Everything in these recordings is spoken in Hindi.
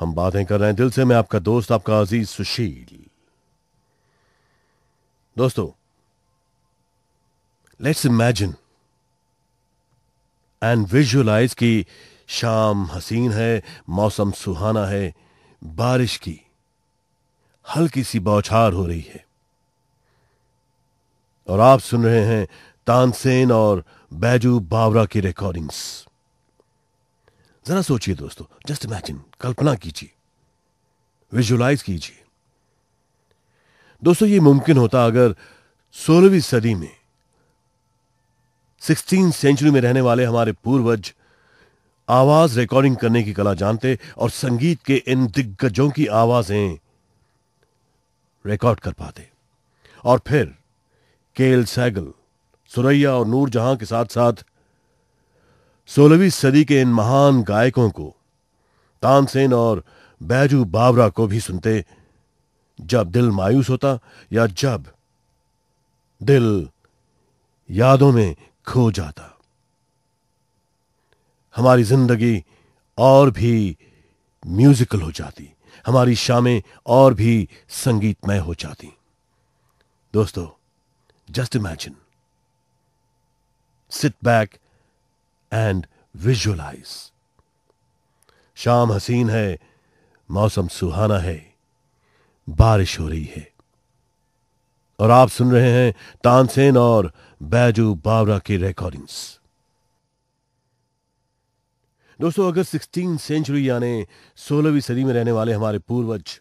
हम बातें कर रहे हैं दिल से मैं आपका दोस्त आपका अजीज सुशील दोस्तों लेट्स इमेजिन एंड विजुअलाइज की शाम हसीन है मौसम सुहाना है बारिश की हल्की सी बौछार हो रही है और आप सुन रहे हैं तानसेन और बैजू बावरा की रिकॉर्डिंग्स जरा सोचिए दोस्तों जस्ट इमेजिन कल्पना कीजिए विजुलाइज कीजिए दोस्तों ये मुमकिन होता अगर सोलहवीं सदी में सिक्सटीन सेंचुरी में रहने वाले हमारे पूर्वज आवाज रिकॉर्डिंग करने की कला जानते और संगीत के इन दिग्गजों की आवाजें रिकॉर्ड कर पाते और फिर केल सैगल सुरैया और नूर जहां के साथ साथ सोलहवीं सदी के इन महान गायकों को तानसेन और बैजू बावरा को भी सुनते जब दिल मायूस होता या जब दिल यादों में खो जाता हमारी जिंदगी और भी म्यूजिकल हो जाती हमारी शामें और भी संगीतमय हो जाती दोस्तों just imagine sit back and visualise शाम हसीन है मौसम सुहाना है बारिश हो रही है और आप सुन रहे हैं तानसेन और बैजू बावरा की रिकॉर्डिंग्स दोस्तों अगर सिक्सटीन सेंचुरी यानी सोलहवीं सदी में रहने वाले हमारे पूर्वज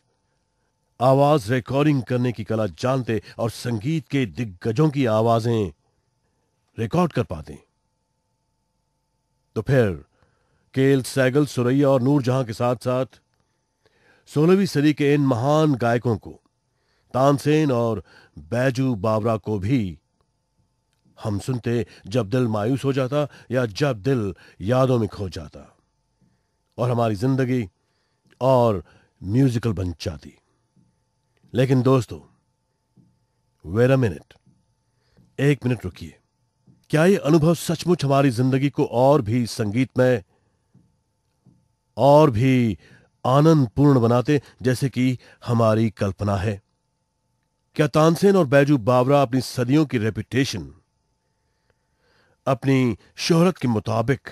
आवाज रिकॉर्डिंग करने की कला जानते और संगीत के दिग्गजों की आवाजें रिकॉर्ड कर पाते तो फिर केल सैगल सुरैया और नूरजहां के साथ साथ सोलहवीं सदी के इन महान गायकों को तानसेन और बैजू बाबरा को भी हम सुनते जब दिल मायूस हो जाता या जब दिल यादों में खो जाता और हमारी जिंदगी और म्यूजिकल बन जाती लेकिन दोस्तों वेर अ मिनट एक मिनट रुकिए क्या ये अनुभव सचमुच हमारी जिंदगी को और भी संगीतमय और भी आनंदपूर्ण बनाते जैसे कि हमारी कल्पना है क्या तानसेन और बैजू बावरा अपनी सदियों की रेपुटेशन अपनी शोहरत के मुताबिक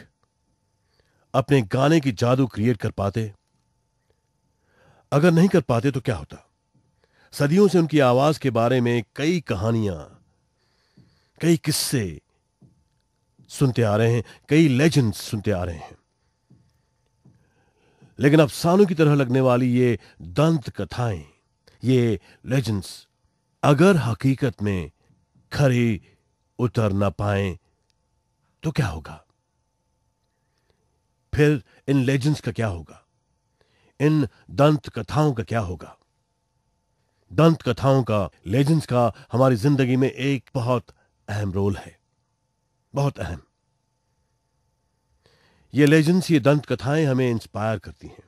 अपने गाने की जादू क्रिएट कर पाते अगर नहीं कर पाते तो क्या होता सदियों से उनकी आवाज के बारे में कई कहानियां कई किस्से सुनते आ रहे हैं कई लेजेंड्स सुनते आ रहे हैं लेकिन अफसानों की तरह लगने वाली ये दंत कथाएं ये लेजेंड्स अगर हकीकत में खरी उतर ना पाए तो क्या होगा फिर इन लेजेंड्स का क्या होगा इन दंत कथाओं का क्या होगा दंत कथाओं का लेजेंड्स का हमारी जिंदगी में एक बहुत अहम रोल है बहुत अहम ये लेजेंड्स ये दंत कथाएं हमें इंस्पायर करती हैं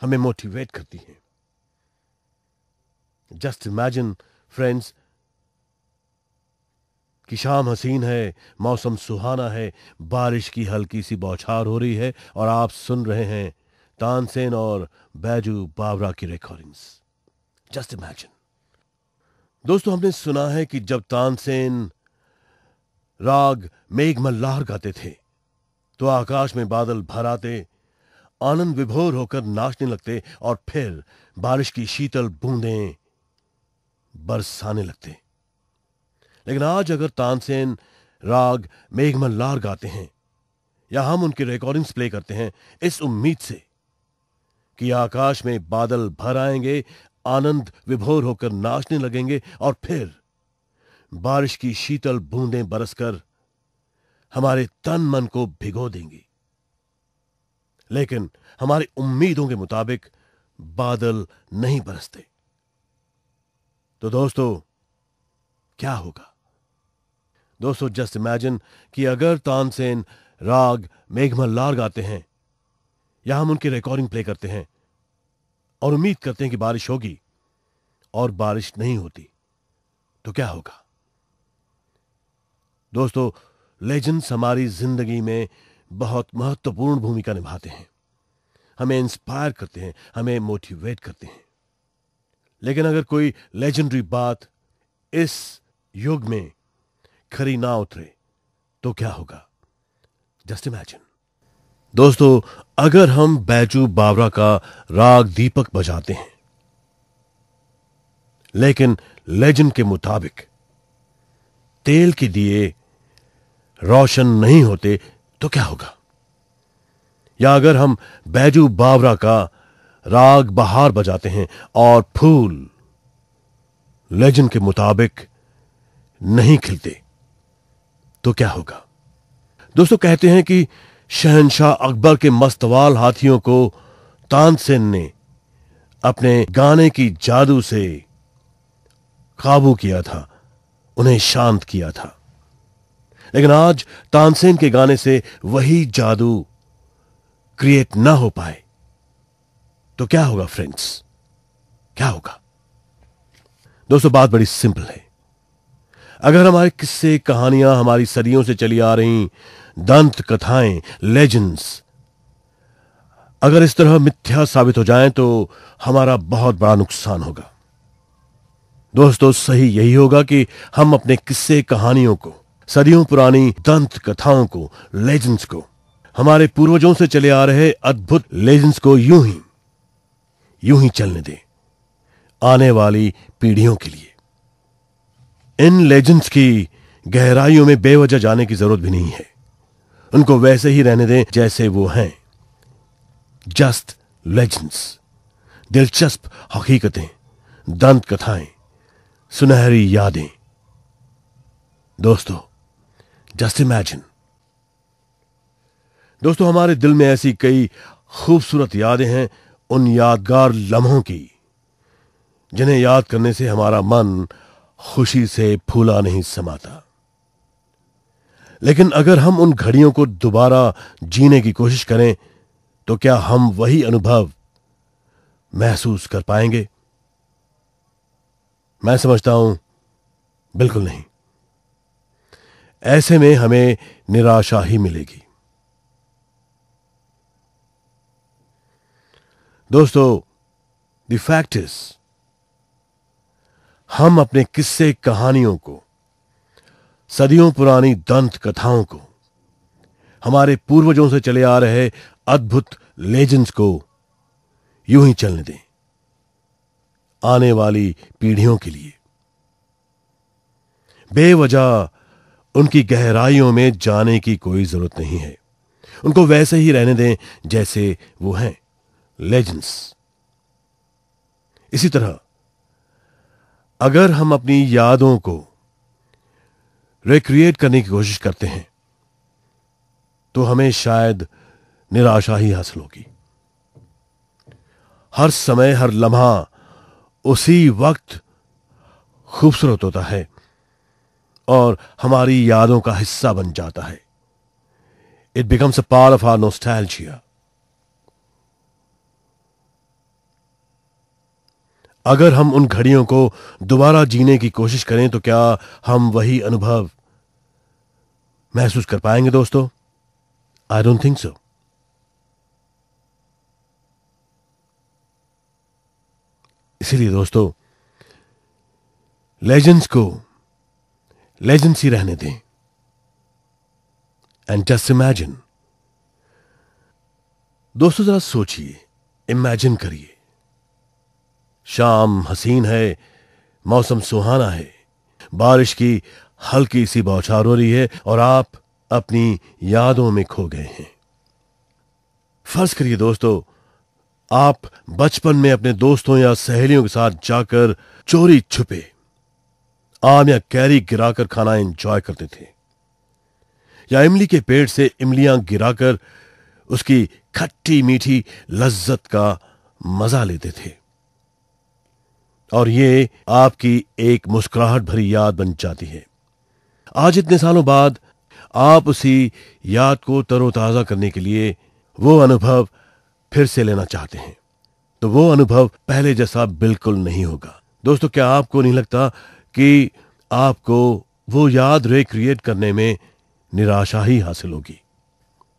हमें मोटिवेट करती हैं जस्ट इमेजिन फ्रेंड्स कि शाम हसीन है मौसम सुहाना है बारिश की हल्की सी बौछार हो रही है और आप सुन रहे हैं तानसेन और बैजू बावरा की रिकॉर्डिंग्स जस्ट इमेजिन दोस्तों हमने सुना है कि जब तानसेन राग मेघ मल्लार गाते थे तो आकाश में बादल भर आते आनंद विभोर होकर नाचने लगते और फिर बारिश की शीतल बूंदें बरसाने लगते लेकिन आज अगर तानसेन राग मेघमल्लार गाते हैं या हम उनकी रिकॉर्डिंग्स प्ले करते हैं इस उम्मीद से कि आकाश में बादल भर आएंगे आनंद विभोर होकर नाचने लगेंगे और फिर बारिश की शीतल बूंदें बरसकर हमारे तन मन को भिगो देंगी लेकिन हमारी उम्मीदों के मुताबिक बादल नहीं बरसते तो दोस्तों क्या होगा दोस्तों जस्ट इमेजिन कि अगर तानसेन राग मेघमल्लार गाते हैं या हम उनकी रिकॉर्डिंग प्ले करते हैं और उम्मीद करते हैं कि बारिश होगी और बारिश नहीं होती तो क्या होगा दोस्तों लेजेंड्स हमारी जिंदगी में बहुत महत्वपूर्ण भूमिका निभाते हैं हमें इंस्पायर करते हैं हमें मोटिवेट करते हैं लेकिन अगर कोई लेजेंडरी बात इस युग में खरी ना उतरे तो क्या होगा जस्ट इमेजिन दोस्तों अगर हम बैजू बावरा का राग दीपक बजाते हैं लेकिन लेजेंड के मुताबिक तेल के दिए रोशन नहीं होते तो क्या होगा या अगर हम बैजू बावरा का राग बहार बजाते हैं और फूल लेजेंड के मुताबिक नहीं खिलते तो क्या होगा दोस्तों कहते हैं कि शहनशाह अकबर के मस्तवाल हाथियों को तानसेन ने अपने गाने की जादू से काबू किया था उन्हें शांत किया था लेकिन आज तानसेन के गाने से वही जादू क्रिएट ना हो पाए तो क्या होगा फ्रेंड्स क्या होगा दोस्तों बात बड़ी सिंपल है अगर हमारे किस्से कहानियां हमारी सदियों से चली आ रही दंत कथाएं लेजेंड्स अगर इस तरह मिथ्या साबित हो जाएं तो हमारा बहुत बड़ा नुकसान होगा दोस्तों सही यही होगा कि हम अपने किस्से कहानियों को सदियों पुरानी दंत कथाओं को लेजेंड्स को हमारे पूर्वजों से चले आ रहे अद्भुत लेजेंड्स को यूं ही यूं ही चलने दें आने वाली पीढ़ियों के लिए इन लेजेंड्स की गहराइयों में बेवजह जाने की जरूरत भी नहीं है उनको वैसे ही रहने दें जैसे वो हैं जस्ट लेजेंड्स दिलचस्प हकीकतें दंत कथाएं सुनहरी यादें दोस्तों जस्ट इमेजिन दोस्तों हमारे दिल में ऐसी कई खूबसूरत यादें हैं उन यादगार लम्हों की जिन्हें याद करने से हमारा मन खुशी से फूला नहीं समाता लेकिन अगर हम उन घड़ियों को दोबारा जीने की कोशिश करें तो क्या हम वही अनुभव महसूस कर पाएंगे मैं समझता हूं बिल्कुल नहीं ऐसे में हमें निराशा ही मिलेगी दोस्तों द फैक्ट इज हम अपने किस्से कहानियों को सदियों पुरानी दंत कथाओं को हमारे पूर्वजों से चले आ रहे अद्भुत लेजेंड्स को यूं ही चलने दें आने वाली पीढ़ियों के लिए बेवजह उनकी गहराइयों में जाने की कोई जरूरत नहीं है उनको वैसे ही रहने दें जैसे वो हैं लेजेंड्स इसी तरह अगर हम अपनी यादों को रिक्रिएट करने की कोशिश करते हैं तो हमें शायद निराशा ही हासिल होगी हर समय हर लम्हा उसी वक्त खूबसूरत होता है और हमारी यादों का हिस्सा बन जाता है it becomes a part of our nostalgia अगर हम उन घड़ियों को दोबारा जीने की कोशिश करें तो क्या हम वही अनुभव महसूस कर पाएंगे दोस्तों आई डोंट थिंक सो इसीलिए दोस्तों लेजेंड्स को सी रहने दें एंड जस्ट इमेजिन दोस्तों जरा सोचिए इमेजिन करिए शाम हसीन है मौसम सुहाना है बारिश की हल्की सी बौछार हो रही है और आप अपनी यादों में खो गए हैं फर्ज करिए दोस्तों आप बचपन में अपने दोस्तों या सहेलियों के साथ जाकर चोरी छुपे आम या कैरी गिराकर खाना एंजॉय करते थे या इमली के पेड़ से इमलियां गिराकर उसकी खट्टी मीठी लज्जत का मजा लेते थे और ये आपकी एक मुस्कुराहट भरी याद बन जाती है आज इतने सालों बाद आप उसी याद को तरोताजा करने के लिए वो अनुभव फिर से लेना चाहते हैं तो वो अनुभव पहले जैसा बिल्कुल नहीं होगा दोस्तों क्या आपको नहीं लगता कि आपको वो याद रिक्रिएट करने में निराशा ही हासिल होगी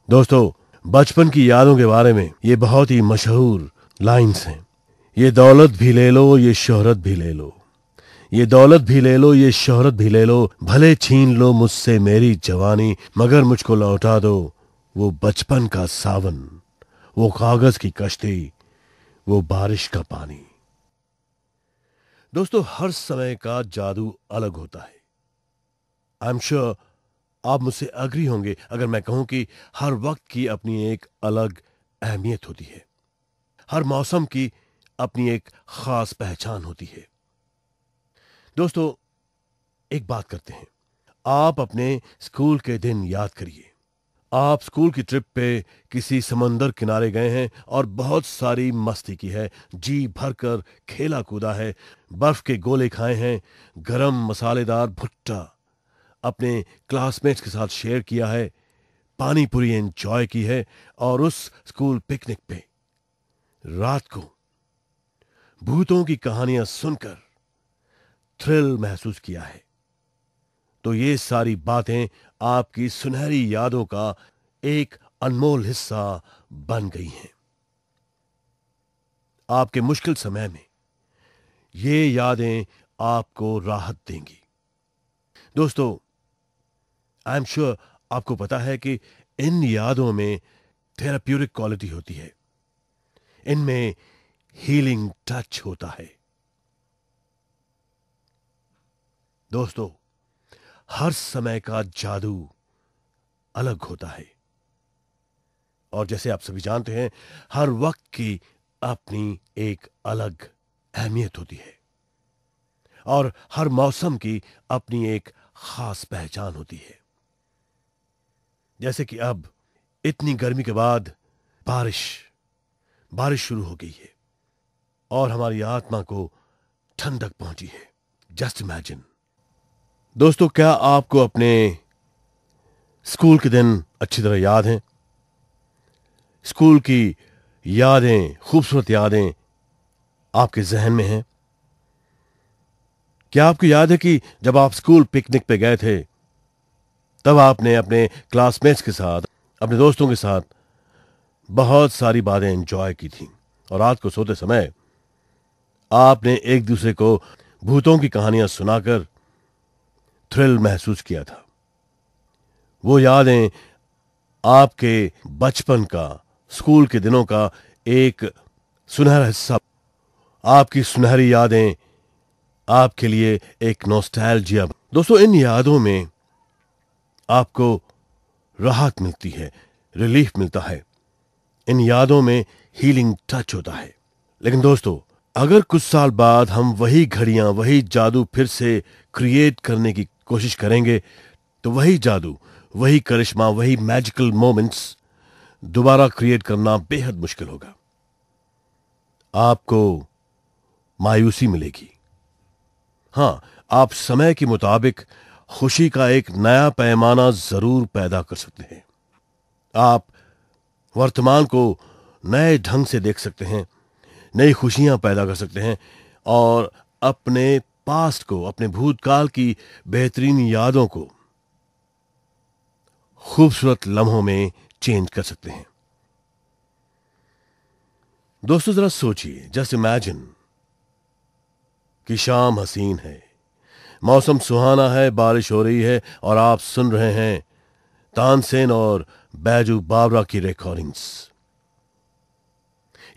दोस्तों बचपन की यादों के बारे में ये बहुत ही मशहूर लाइंस हैं ये दौलत भी ले लो ये शोहरत भी ले लो ये दौलत भी ले लो ये शोहरत भी ले लो भले छीन लो मुझसे मेरी जवानी मगर मुझको लौटा दो वो बचपन का सावन वो कागज की कश्ती वो बारिश का पानी दोस्तों हर समय का जादू अलग होता है आई एम श्योर आप मुझसे अग्री होंगे अगर मैं कहूं कि हर वक्त की अपनी एक अलग अहमियत होती है हर मौसम की अपनी एक खास पहचान होती है दोस्तों एक बात करते हैं आप अपने स्कूल के दिन याद करिए आप स्कूल की ट्रिप पे किसी समंदर किनारे गए हैं और बहुत सारी मस्ती की है जी भरकर खेला कूदा है बर्फ के गोले खाए हैं गरम मसालेदार भुट्टा अपने क्लासमेट्स के साथ शेयर किया है पानी पूरी एंजॉय की है और उस स्कूल पिकनिक पे रात को भूतों की कहानियां सुनकर थ्रिल महसूस किया है तो ये सारी बातें आपकी सुनहरी यादों का एक अनमोल हिस्सा बन गई हैं आपके मुश्किल समय में ये यादें आपको राहत देंगी दोस्तों आई एम श्योर आपको पता है कि इन यादों में थेराप्यूरिक क्वालिटी होती है इनमें हीलिंग टच होता है दोस्तों हर समय का जादू अलग होता है और जैसे आप सभी जानते हैं हर वक्त की अपनी एक अलग अहमियत होती है और हर मौसम की अपनी एक खास पहचान होती है जैसे कि अब इतनी गर्मी के बाद बारिश बारिश शुरू हो गई है और हमारी आत्मा को ठंडक पहुंची है जस्ट इमेजिन दोस्तों क्या आपको अपने स्कूल के दिन अच्छी तरह याद हैं स्कूल की यादें खूबसूरत यादें आपके जहन में हैं क्या आपको याद है कि जब आप स्कूल पिकनिक पे गए थे तब आपने अपने क्लासमेट्स के साथ अपने दोस्तों के साथ बहुत सारी बातें एंजॉय की थी और रात को सोते समय आपने एक दूसरे को भूतों की कहानियां सुनाकर थ्रिल महसूस किया था वो यादें आपके बचपन का स्कूल के दिनों का एक सुनहरा हिस्सा आपकी सुनहरी यादें आपके लिए एक नोस्टैल्जिया दोस्तों इन यादों में आपको राहत मिलती है रिलीफ मिलता है इन यादों में हीलिंग टच होता है लेकिन दोस्तों अगर कुछ साल बाद हम वही घड़ियां वही जादू फिर से क्रिएट करने की कोशिश करेंगे तो वही जादू वही करिश्मा वही मैजिकल मोमेंट्स दोबारा क्रिएट करना बेहद मुश्किल होगा आपको मायूसी मिलेगी हां आप समय के मुताबिक खुशी का एक नया पैमाना जरूर पैदा कर सकते हैं आप वर्तमान को नए ढंग से देख सकते हैं नई खुशियां पैदा कर सकते हैं और अपने पास्ट को अपने भूतकाल की बेहतरीन यादों को खूबसूरत लम्हों में चेंज कर सकते हैं दोस्तों जरा सोचिए जस्ट इमेजिन कि शाम हसीन है मौसम सुहाना है बारिश हो रही है और आप सुन रहे हैं तानसेन और बैजू बाबरा की रिकॉर्डिंग्स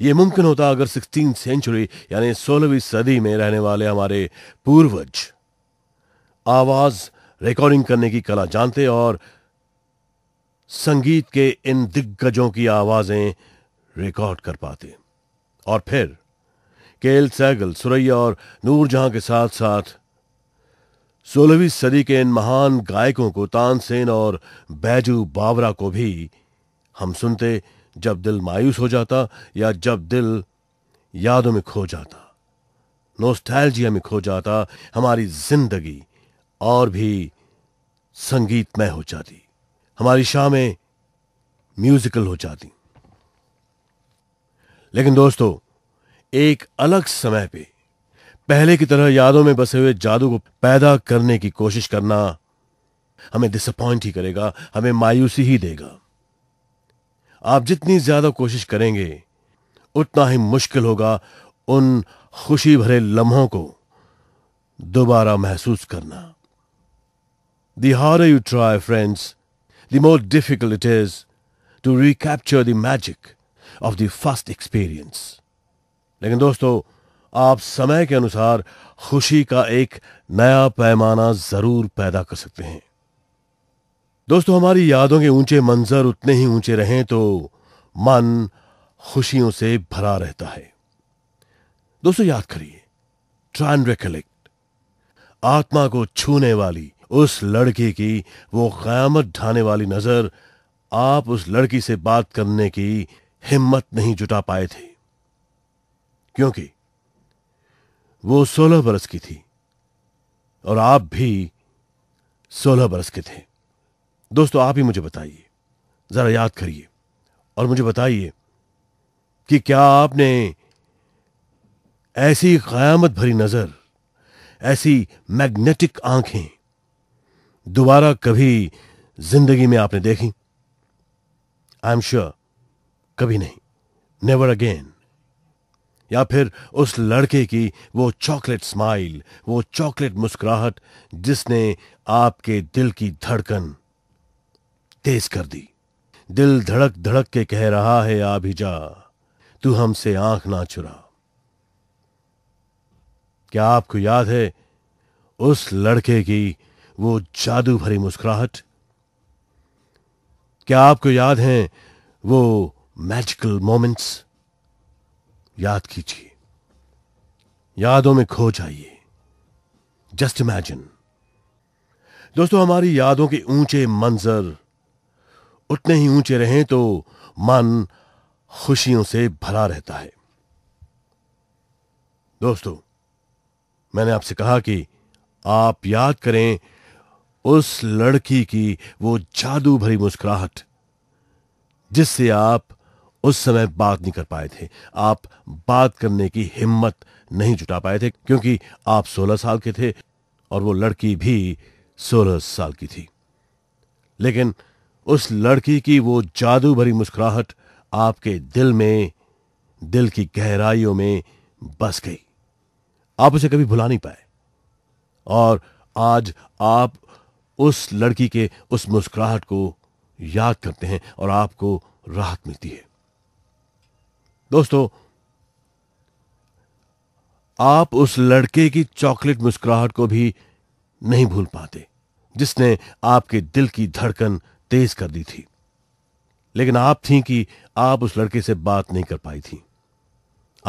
ये मुमकिन होता अगर सिक्सटीन सेंचुरी यानी सोलहवीं सदी में रहने वाले हमारे पूर्वज आवाज रिकॉर्डिंग करने की कला जानते और संगीत के इन दिग्गजों की आवाजें रिकॉर्ड कर पाते और फिर केल सैगल सुरैया और नूरजहां के साथ साथ सोलहवीं सदी के इन महान गायकों को तानसेन और बैजू बावरा को भी हम सुनते जब दिल मायूस हो जाता या जब दिल यादों में खो जाता नोस्टैल्जिया में खो जाता हमारी जिंदगी और भी संगीतमय हो जाती हमारी शामें म्यूजिकल हो जाती लेकिन दोस्तों एक अलग समय पे पहले की तरह यादों में बसे हुए जादू को पैदा करने की कोशिश करना हमें डिसअपॉइंट ही करेगा हमें मायूसी ही देगा आप जितनी ज्यादा कोशिश करेंगे उतना ही मुश्किल होगा उन खुशी भरे लम्हों को दोबारा महसूस करना दी हार you try friends the more difficult it is to recapture the magic of the first experience लेकिन दोस्तों आप समय के अनुसार खुशी का एक नया पैमाना जरूर पैदा कर सकते हैं दोस्तों हमारी यादों के ऊंचे मंजर उतने ही ऊंचे रहें तो मन खुशियों से भरा रहता है दोस्तों याद करिए ट्राई रिकलेक्ट आत्मा को छूने वाली उस लड़की की वो क्यामत ढाने वाली नजर आप उस लड़की से बात करने की हिम्मत नहीं जुटा पाए थे क्योंकि वो सोलह बरस की थी और आप भी सोलह बरस के थे दोस्तों आप ही मुझे बताइए ज़रा याद करिए और मुझे बताइए कि क्या आपने ऐसी क़यामत भरी नज़र ऐसी मैग्नेटिक आंखें दोबारा कभी जिंदगी में आपने देखी आई एम श्योर कभी नहीं नेवर अगेन या फिर उस लड़के की वो चॉकलेट स्माइल वो चॉकलेट मुस्कुराहट जिसने आपके दिल की धड़कन तेज कर दी दिल धड़क धड़क के कह रहा है आभिजा तू हमसे आंख ना चुरा क्या आपको याद है उस लड़के की वो जादू भरी मुस्कुराहट क्या आपको याद है वो मैजिकल मोमेंट्स याद कीजिए यादों में खो जाइए जस्ट इमेजिन दोस्तों हमारी यादों के ऊंचे मंजर उतने ही ऊंचे रहें तो मन खुशियों से भरा रहता है दोस्तों मैंने आपसे कहा कि आप याद करें उस लड़की की वो जादू भरी मुस्कुराहट जिससे आप उस समय बात नहीं कर पाए थे आप बात करने की हिम्मत नहीं जुटा पाए थे क्योंकि आप 16 साल के थे और वो लड़की भी 16 साल की थी लेकिन उस लड़की की वो जादू भरी मुस्कुराहट आपके दिल में दिल की गहराइयों में बस गई आप उसे कभी भुला नहीं पाए और आज आप उस लड़की के उस मुस्कुराहट को याद करते हैं और आपको राहत मिलती है दोस्तों आप उस लड़के की चॉकलेट मुस्कुराहट को भी नहीं भूल पाते जिसने आपके दिल की धड़कन तेज कर दी थी लेकिन आप थी कि आप उस लड़के से बात नहीं कर पाई थी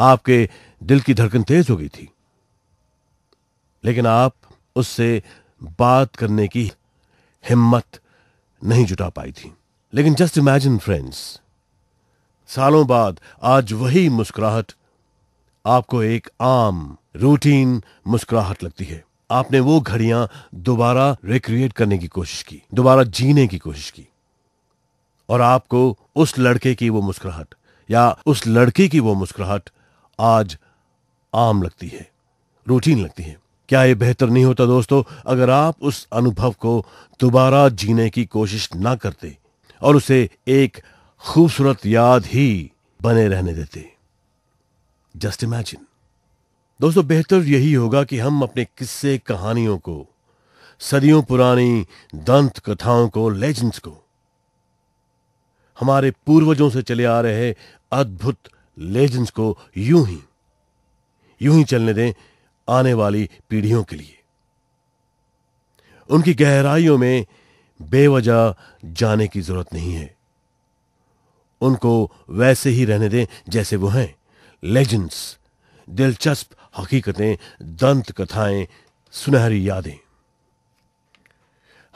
आपके दिल की धड़कन तेज हो गई थी लेकिन आप उससे बात करने की हिम्मत नहीं जुटा पाई थी लेकिन जस्ट इमेजिन फ्रेंड्स सालों बाद आज वही मुस्कुराहट आपको एक आम रूटीन मुस्कुराहट लगती है आपने वो घड़ियां दोबारा रिक्रिएट करने की कोशिश की दोबारा जीने की कोशिश की और आपको उस लड़के की वो मुस्कुराहट या उस लड़की की वो मुस्कुराहट आज आम लगती है रूटीन लगती है क्या ये बेहतर नहीं होता दोस्तों अगर आप उस अनुभव को दोबारा जीने की कोशिश ना करते और उसे एक खूबसूरत याद ही बने रहने देते जस्ट इमेजिन दोस्तों बेहतर यही होगा कि हम अपने किस्से कहानियों को सदियों पुरानी दंत कथाओं को लेजेंड्स को हमारे पूर्वजों से चले आ रहे अद्भुत लेजेंड्स को यूं ही यूं ही चलने दें आने वाली पीढ़ियों के लिए उनकी गहराइयों में बेवजह जाने की जरूरत नहीं है उनको वैसे ही रहने दें जैसे वो हैं लेजेंड्स दिलचस्प हकीकतें दंत कथाएं सुनहरी यादें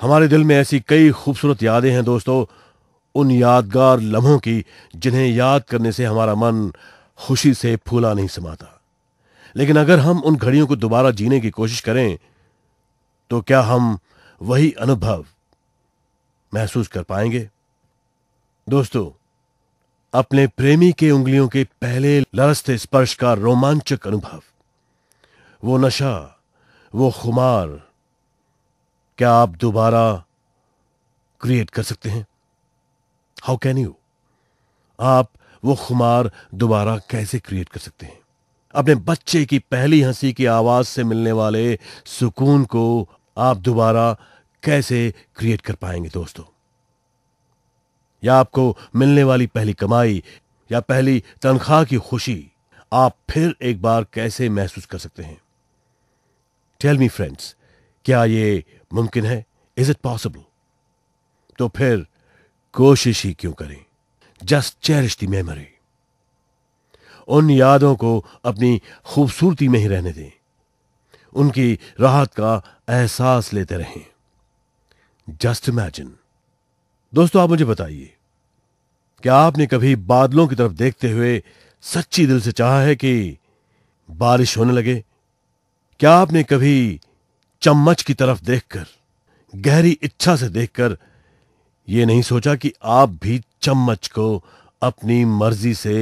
हमारे दिल में ऐसी कई खूबसूरत यादें हैं दोस्तों उन यादगार लम्हों की जिन्हें याद करने से हमारा मन खुशी से फूला नहीं समाता लेकिन अगर हम उन घड़ियों को दोबारा जीने की कोशिश करें तो क्या हम वही अनुभव महसूस कर पाएंगे दोस्तों अपने प्रेमी के उंगलियों के पहले लरसते स्पर्श का रोमांचक अनुभव वो नशा वो खुमार क्या आप दोबारा क्रिएट कर सकते हैं हाउ कैन यू आप वो खुमार दोबारा कैसे क्रिएट कर सकते हैं अपने बच्चे की पहली हंसी की आवाज से मिलने वाले सुकून को आप दोबारा कैसे क्रिएट कर पाएंगे दोस्तों या आपको मिलने वाली पहली कमाई या पहली तनख्वाह की खुशी आप फिर एक बार कैसे महसूस कर सकते हैं टेल मी फ्रेंड्स क्या ये मुमकिन है इज इट पॉसिबल तो फिर कोशिश ही क्यों करें जस्ट चेरिश दी मेमोरी उन यादों को अपनी खूबसूरती में ही रहने दें उनकी राहत का एहसास लेते रहें जस्ट इमेजिन दोस्तों आप मुझे बताइए क्या आपने कभी बादलों की तरफ देखते हुए सच्ची दिल से चाहा है कि बारिश होने लगे क्या आपने कभी चम्मच की तरफ देखकर गहरी इच्छा से देखकर यह नहीं सोचा कि आप भी चम्मच को अपनी मर्जी से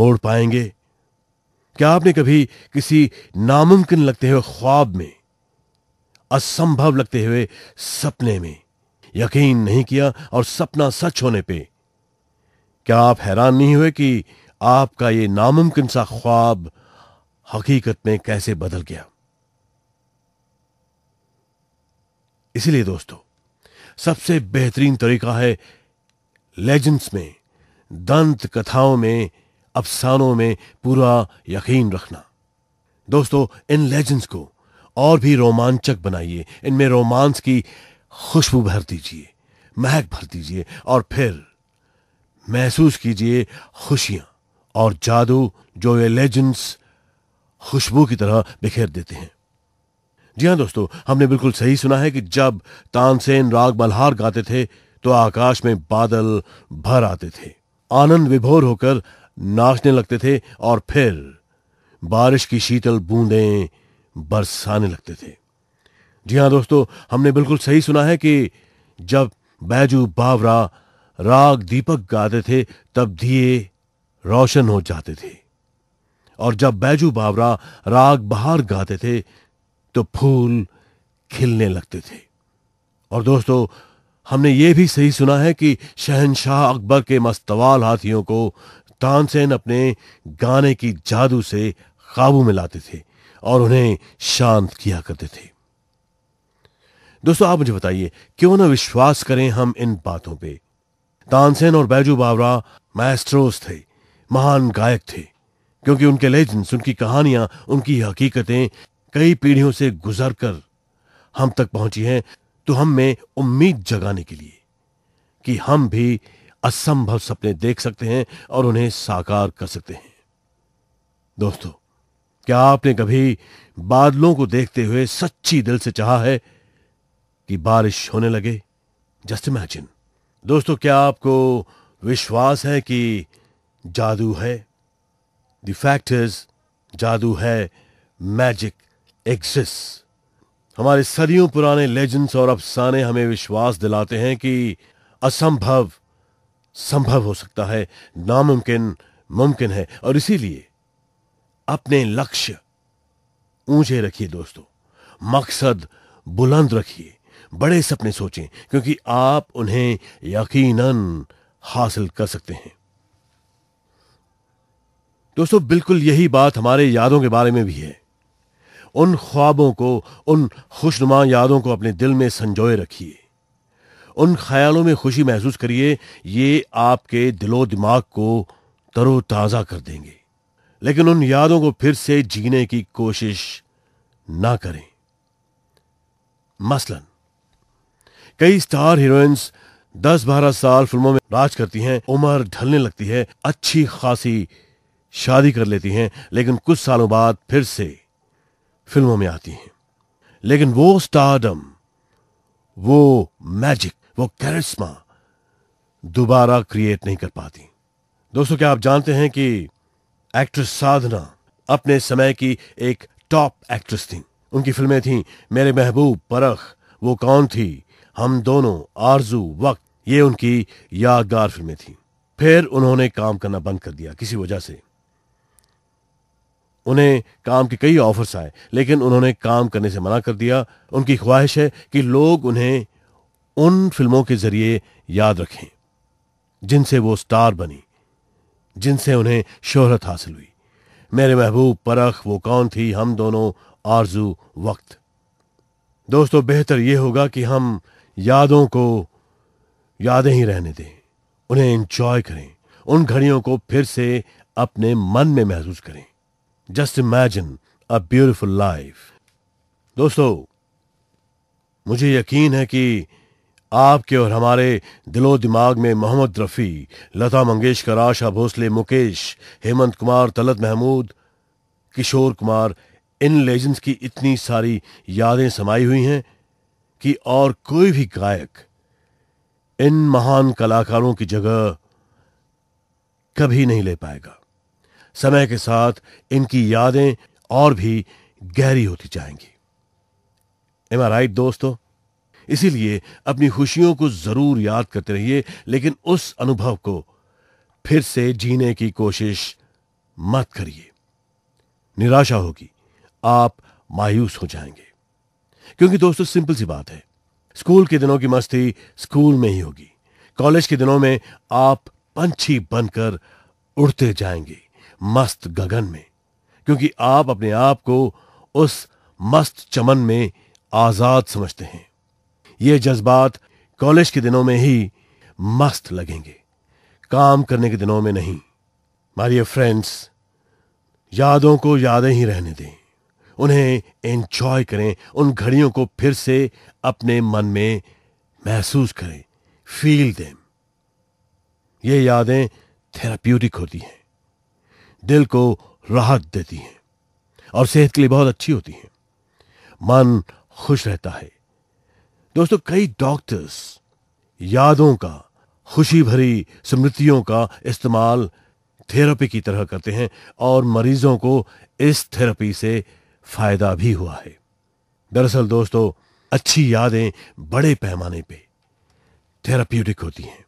मोड़ पाएंगे क्या आपने कभी किसी नामुमकिन लगते हुए ख्वाब में असंभव लगते हुए सपने में यकीन नहीं किया और सपना सच होने पे क्या आप हैरान नहीं हुए कि आपका ये नामुमकिन सा ख्वाब हकीकत में कैसे बदल गया इसलिए दोस्तों सबसे बेहतरीन तरीका है लेजेंड्स में दंत कथाओं में अफसानों में पूरा यकीन रखना दोस्तों इन लेजेंड्स को और भी रोमांचक बनाइए इनमें रोमांस की खुशबू भर दीजिए महक भर दीजिए और फिर महसूस कीजिए खुशियां और जादू जो ये लेजेंड्स खुशबू की तरह बिखेर देते हैं जी हाँ दोस्तों हमने बिल्कुल सही सुना है कि जब तानसेन राग मल्हार गाते थे तो आकाश में बादल भर आते थे आनंद विभोर होकर नाचने लगते थे और फिर बारिश की शीतल बूंदें बरसाने लगते थे जी हाँ दोस्तों हमने बिल्कुल सही सुना है कि जब बैजू बावरा राग दीपक गाते थे तब दिए रोशन हो जाते थे और जब बैजू बावरा राग बहार गाते थे तो फूल खिलने लगते थे और दोस्तों हमने ये भी सही सुना है कि शहनशाह अकबर के मस्तवाल हाथियों को तानसेन अपने गाने की जादू से काबू में लाते थे और उन्हें शांत किया करते थे दोस्तों आप मुझे बताइए क्यों ना विश्वास करें हम इन बातों पे तानसेन और बैजू बावरा मैस्ट्रोस थे महान गायक थे क्योंकि उनके लेजेंड्स उनकी कहानियां उनकी हकीकतें कई पीढ़ियों से गुजर कर हम तक पहुंची हैं तो हम में उम्मीद जगाने के लिए कि हम भी असंभव सपने देख सकते हैं और उन्हें साकार कर सकते हैं दोस्तों क्या आपने कभी बादलों को देखते हुए सच्ची दिल से चाहा है कि बारिश होने लगे जस्ट इमेजिन दोस्तों क्या आपको विश्वास है कि जादू है द फैक्ट इज जादू है मैजिक एग्जिस्ट हमारे सदियों पुराने लेजेंड्स और अफसाने हमें विश्वास दिलाते हैं कि असंभव संभव हो सकता है नामुमकिन मुमकिन है और इसीलिए अपने लक्ष्य ऊंचे रखिए दोस्तों मकसद बुलंद रखिए बड़े सपने सोचें क्योंकि आप उन्हें यकीनन हासिल कर सकते हैं दोस्तों बिल्कुल यही बात हमारे यादों के बारे में भी है उन ख्वाबों को उन खुशनुमा यादों को अपने दिल में संजोए रखिए उन ख्यालों में खुशी महसूस करिए ये आपके दिलो दिमाग को तरोताज़ा कर देंगे लेकिन उन यादों को फिर से जीने की कोशिश ना करें मसलन कई स्टार हीरोइंस 10-12 साल फिल्मों में राज करती हैं उम्र ढलने लगती है अच्छी खासी शादी कर लेती हैं लेकिन कुछ सालों बाद फिर से फिल्मों में आती हैं लेकिन वो स्टारडम वो मैजिक वो कैरिश्मा दोबारा क्रिएट नहीं कर पाती दोस्तों क्या आप जानते हैं कि एक्ट्रेस साधना अपने समय की एक टॉप एक्ट्रेस थी उनकी फिल्में थीं मेरे महबूब परख वो कौन थी हम दोनों आरजू वक्त ये उनकी यादगार फिल्में थीं फिर उन्होंने काम करना बंद कर दिया किसी वजह से उन्हें काम के कई ऑफर्स आए लेकिन उन्होंने काम करने से मना कर दिया उनकी ख्वाहिश है कि लोग उन्हें उन फिल्मों के जरिए याद रखें जिनसे वो स्टार बनी जिनसे उन्हें शोहरत हासिल हुई मेरे महबूब परख वो कौन थी हम दोनों आरजू वक्त दोस्तों बेहतर ये होगा कि हम यादों को यादें ही रहने दें उन्हें इंजॉय करें उन घड़ियों को फिर से अपने मन में महसूस करें just imagine a beautiful life दोस्तों मुझे यकीन है कि आपके और हमारे दिलो दिमाग में मोहम्मद रफ़ी लता मंगेशकर आशा भोसले मुकेश हेमंत कुमार तलत महमूद किशोर कुमार इन लेजेंड्स की इतनी सारी यादें समाई हुई हैं कि और कोई भी गायक इन महान कलाकारों की जगह कभी नहीं ले पाएगा समय के साथ इनकी यादें और भी गहरी होती जाएंगी एम राइट दोस्तों इसीलिए अपनी खुशियों को जरूर याद करते रहिए लेकिन उस अनुभव को फिर से जीने की कोशिश मत करिए निराशा होगी आप मायूस हो जाएंगे क्योंकि दोस्तों सिंपल सी बात है स्कूल के दिनों की मस्ती स्कूल में ही होगी कॉलेज के दिनों में आप पंछी बनकर उड़ते जाएंगे मस्त गगन में क्योंकि आप अपने आप को उस मस्त चमन में आजाद समझते हैं ये जज्बात कॉलेज के दिनों में ही मस्त लगेंगे काम करने के दिनों में नहीं मारिय फ्रेंड्स यादों को यादें ही रहने दें उन्हें एंजॉय करें उन घड़ियों को फिर से अपने मन में महसूस करें फील दें ये यादें थेराप्यूटिक होती हैं दिल को राहत देती हैं और सेहत के लिए बहुत अच्छी होती हैं मन खुश रहता है दोस्तों कई डॉक्टर्स यादों का खुशी भरी स्मृतियों का इस्तेमाल थेरेपी की तरह करते हैं और मरीजों को इस थेरेपी से फायदा भी हुआ है दरअसल दोस्तों अच्छी यादें बड़े पैमाने पे थेरापटिक होती हैं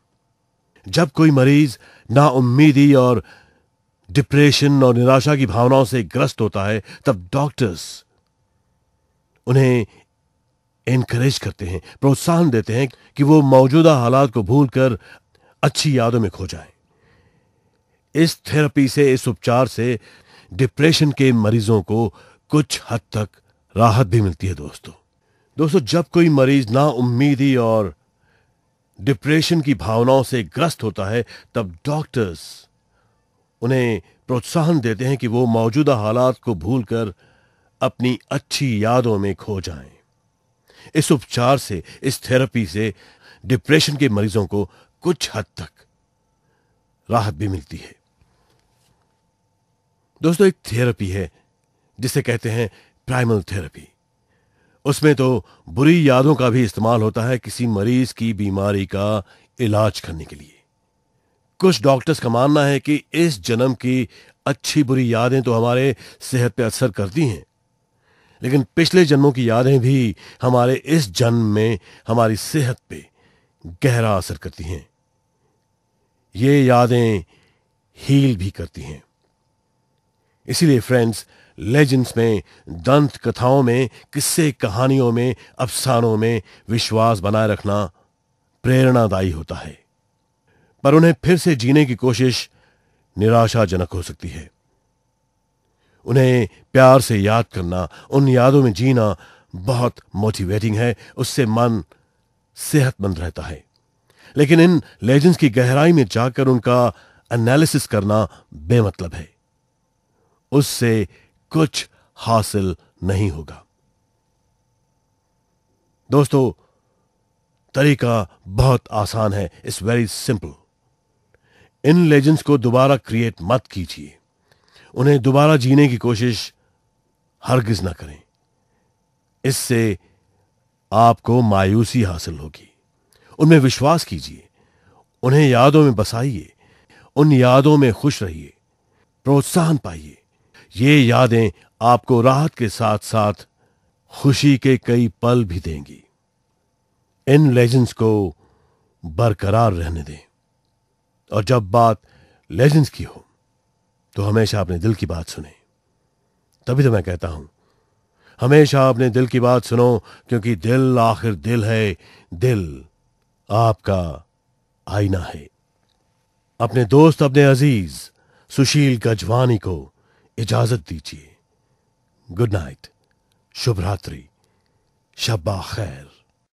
जब कोई मरीज नाउम्मीदी और डिप्रेशन और निराशा की भावनाओं से ग्रस्त होता है तब डॉक्टर्स उन्हें एनकरेज करते हैं प्रोत्साहन देते हैं कि वो मौजूदा हालात को भूलकर अच्छी यादों में खो जाए इस थेरेपी से इस उपचार से डिप्रेशन के मरीजों को कुछ हद तक राहत भी मिलती है दोस्तों दोस्तों जब कोई मरीज ना उम्मीदी और डिप्रेशन की भावनाओं से ग्रस्त होता है तब डॉक्टर्स उन्हें प्रोत्साहन देते हैं कि वो मौजूदा हालात को भूलकर अपनी अच्छी यादों में खो जाएं। इस उपचार से इस थेरेपी से डिप्रेशन के मरीजों को कुछ हद तक राहत भी मिलती है दोस्तों एक थेरेपी है जिसे कहते हैं प्राइमल थेरेपी उसमें तो बुरी यादों का भी इस्तेमाल होता है किसी मरीज की बीमारी का इलाज करने के लिए कुछ डॉक्टर्स का मानना है कि इस जन्म की अच्छी बुरी यादें तो हमारे सेहत पर असर करती हैं लेकिन पिछले जन्मों की यादें भी हमारे इस जन्म में हमारी सेहत पे गहरा असर करती हैं ये यादें हील भी करती हैं इसीलिए फ्रेंड्स लेजेंड्स में दंत कथाओं में किस्से कहानियों में अफसानों में विश्वास बनाए रखना प्रेरणादायी होता है पर उन्हें फिर से जीने की कोशिश निराशाजनक हो सकती है उन्हें प्यार से याद करना उन यादों में जीना बहुत मोटिवेटिंग है उससे मन सेहतमंद रहता है लेकिन इन लेजेंड्स की गहराई में जाकर उनका एनालिसिस करना बेमतलब है उससे कुछ हासिल नहीं होगा दोस्तों तरीका बहुत आसान है इट्स वेरी सिंपल इन लेजेंड्स को दोबारा क्रिएट मत कीजिए उन्हें दोबारा जीने की कोशिश हरगिज ना करें इससे आपको मायूसी हासिल होगी उनमें विश्वास कीजिए उन्हें यादों में बसाइए उन यादों में खुश रहिए प्रोत्साहन पाइए ये यादें आपको राहत के साथ साथ खुशी के कई पल भी देंगी इन लेजेंड्स को बरकरार रहने दें और जब बात लेजेंड्स की हो तो हमेशा अपने दिल की बात सुने तभी तो मैं कहता हूं हमेशा अपने दिल की बात सुनो क्योंकि दिल आखिर दिल है दिल आपका आईना है अपने दोस्त अपने अजीज सुशील गजवानी को इजाजत दीजिए गुड नाइट शुभ रात्रि शब्बा खैर